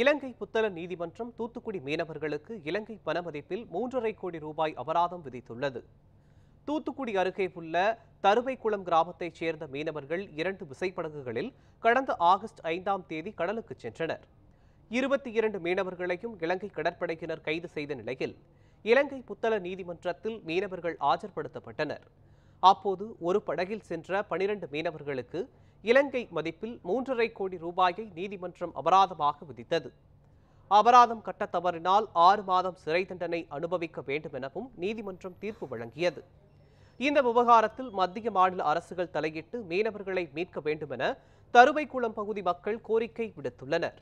இலங்கை புத்தள நீதிமன்றம் தூத்துக்குடி மீனவர்களுக்கு இலங்கை பணமதிப்பில் மூன்றரை கோடி ரூபாய் அபராதம் விதித்துள்ளது தூத்துக்குடி அருகே உள்ள தருவைக்குளம் கிராமத்தைச் சேர்ந்த மீனவர்கள் இரண்டு விசைப்படகுகளில் கடந்த ஆகஸ்ட் ஐந்தாம் தேதி கடலுக்கு சென்றனர் இருபத்தி இரண்டு மீனவர்களையும் இலங்கை கடற்படையினர் கைது செய்த நிலையில் இலங்கை புத்தள நீதிமன்றத்தில் மீனவர்கள் ஆஜர்படுத்தப்பட்டனர் அப்போது ஒரு படகில் சென்ற பனிரண்டு மீனவர்களுக்கு இலங்கை மதிப்பில் மூன்றரை கோடி ரூபாயை நீதிமன்றம் அபராதமாக விதித்தது அபராதம் கட்ட தவறினால் ஆறு மாதம் சிறை தண்டனை அனுபவிக்க வேண்டும் எனவும் நீதிமன்றம் தீர்ப்பு வழங்கியது இந்த விவகாரத்தில் மத்திய மாநில அரசுகள் தலையிட்டு மீனவர்களை மீட்க வேண்டும் என தருவைக்குளம் பகுதி மக்கள் கோரிக்கை விடுத்துள்ளனர்